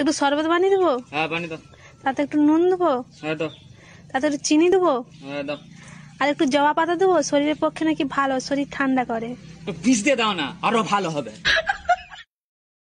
একটু শরবত বানিয়ে দেবো হ্যাঁ বানিয়ে দাও তাতে একটু নুন দেবো হ্যাঁ দাও তাতে একটু চিনি দেবো হ্যাঁ দাও আর একটু জবা পাতা দেবো শরীরের পক্ষে নাকি ভালো শরীর ঠান্ডা করে ভিজতে দিয়ে দাও না আরো ভালো হবে